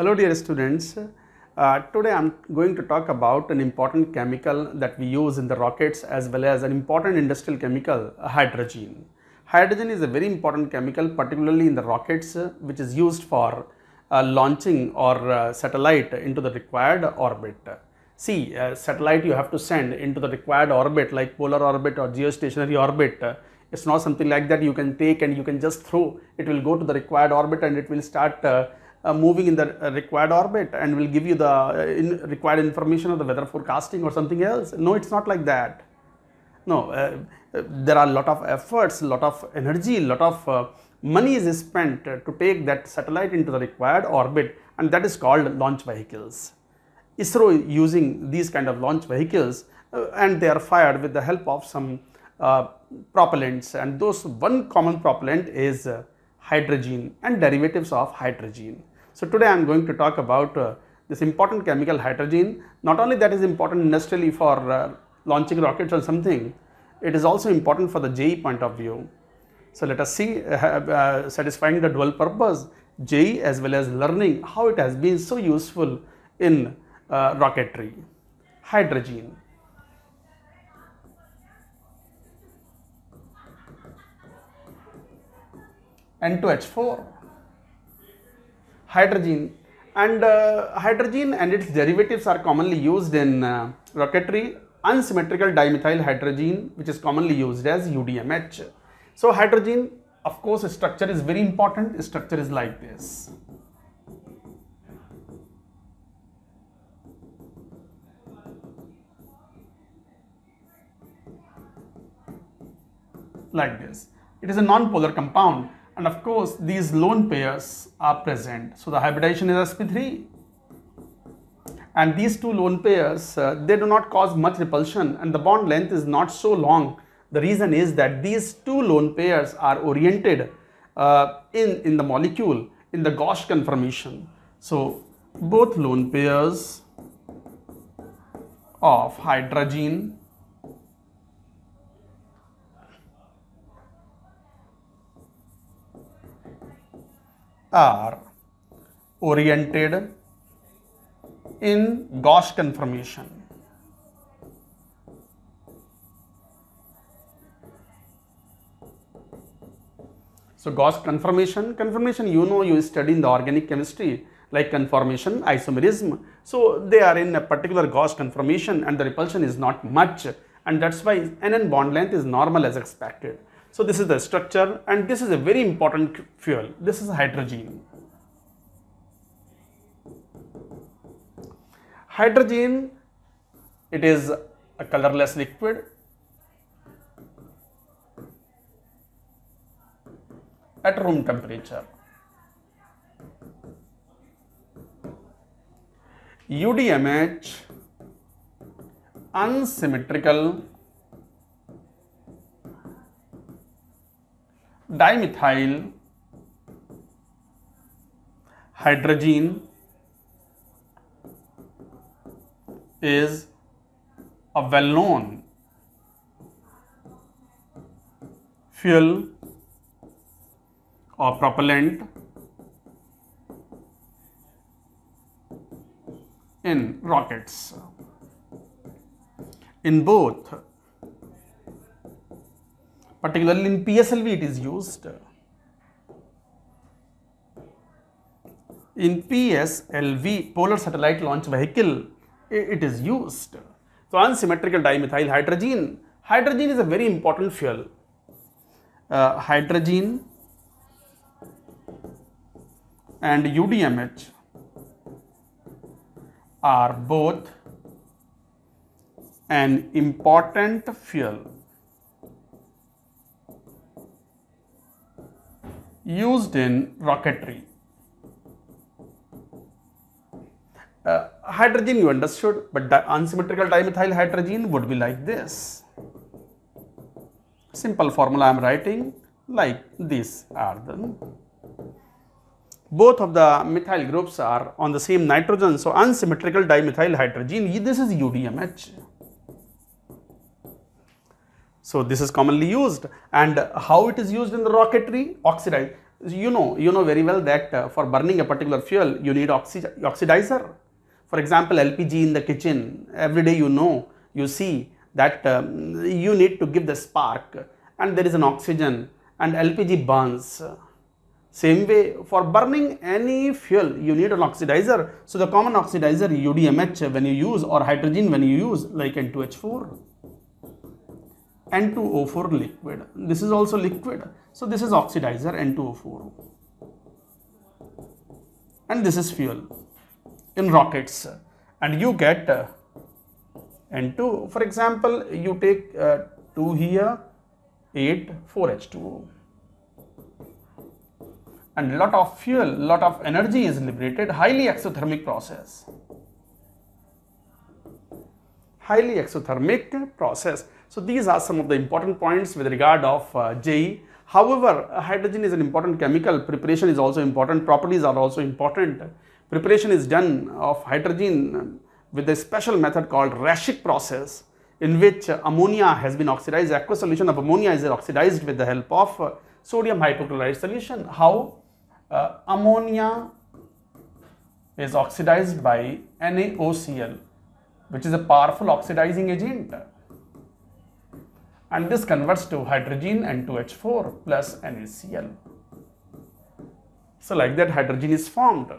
Hello dear students, uh, today I'm going to talk about an important chemical that we use in the rockets as well as an important industrial chemical, hydrogen. Hydrogen is a very important chemical particularly in the rockets uh, which is used for uh, launching or uh, satellite into the required orbit. See, uh, satellite you have to send into the required orbit like polar orbit or geostationary orbit it's not something like that you can take and you can just throw it will go to the required orbit and it will start uh, uh, moving in the required orbit and will give you the uh, in required information of the weather forecasting or something else. No, it's not like that. No, uh, there are a lot of efforts, a lot of energy, a lot of money is spent to take that satellite into the required orbit and that is called launch vehicles. ISRO using these kind of launch vehicles uh, and they are fired with the help of some uh, propellants and those one common propellant is uh, hydrogen and derivatives of hydrogen. So today I am going to talk about uh, this important chemical hydrogen. Not only that is important industrially for uh, launching rockets or something, it is also important for the JE point of view. So let us see uh, uh satisfying the dual purpose JE as well as learning how it has been so useful in uh, rocketry. Hydrogen. N2H4 hydrogen and uh, hydrogen and its derivatives are commonly used in uh, rocketry unsymmetrical dimethyl hydrogen which is commonly used as UDMH. So hydrogen of course structure is very important structure is like this. like this. It is a non-polar compound and of course these lone pairs are present. So the hybridization is sp3 and these two lone pairs uh, they do not cause much repulsion and the bond length is not so long. The reason is that these two lone pairs are oriented uh, in, in the molecule in the Gauss conformation. So both lone pairs of hydrogen are oriented in Gauss conformation. So Gauss conformation, conformation you know you study in the organic chemistry like conformation, isomerism. So they are in a particular Gauss conformation and the repulsion is not much and that's why NN bond length is normal as expected. So this is the structure and this is a very important fuel. This is hydrogen. Hydrogen, it is a colorless liquid. at room temperature. UDMH unsymmetrical dimethyl hydrogen is a well-known fuel or propellant in rockets. In both particularly in PSLV it is used. In PSLV, Polar Satellite Launch Vehicle, it is used. So, unsymmetrical dimethyl hydrogen, hydrogen is a very important fuel. Uh, hydrogen and UDMH are both an important fuel used in rocketry. Uh, hydrogen you understood, but the unsymmetrical dimethyl hydrogen would be like this. Simple formula I am writing like this are the both of the methyl groups are on the same nitrogen. So, unsymmetrical dimethyl hydrogen this is UDMH. So this is commonly used and how it is used in the rocketry? Oxidize. You know, you know very well that uh, for burning a particular fuel, you need oxidizer. For example, LPG in the kitchen, every day you know, you see that um, you need to give the spark and there is an oxygen and LPG burns. Same way for burning any fuel you need an oxidizer. So the common oxidizer UDMH when you use or hydrogen when you use like N2H4. N2O4 liquid. This is also liquid. So this is oxidizer N2O4. And this is fuel in rockets. And you get uh, N2. For example, you take uh, 2 here, 8, 4H2O. And lot of fuel, lot of energy is liberated, highly exothermic process. Highly exothermic process. So these are some of the important points with regard of uh, JE. However, uh, hydrogen is an important chemical, preparation is also important, properties are also important. Preparation is done of hydrogen with a special method called Rashik process in which ammonia has been oxidized, aqueous solution of ammonia is oxidized with the help of uh, sodium hypochlorite solution. How? Uh, ammonia is oxidized by NaOCl which is a powerful oxidizing agent and this converts to hydrogen and 2H4 plus NaCl. So like that hydrogen is formed.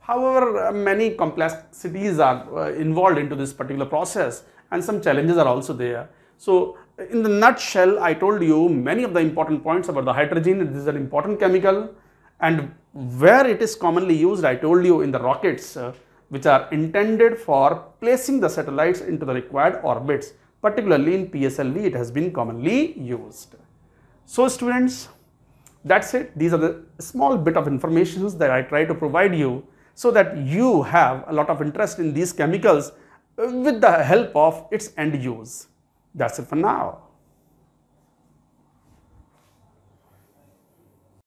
However, uh, many complexities are uh, involved into this particular process and some challenges are also there. So in the nutshell, I told you many of the important points about the hydrogen. This is an important chemical and where it is commonly used, I told you in the rockets uh, which are intended for placing the satellites into the required orbits particularly in PSLV it has been commonly used. So students that's it these are the small bit of informations that I try to provide you so that you have a lot of interest in these chemicals with the help of its end use. That's it for now.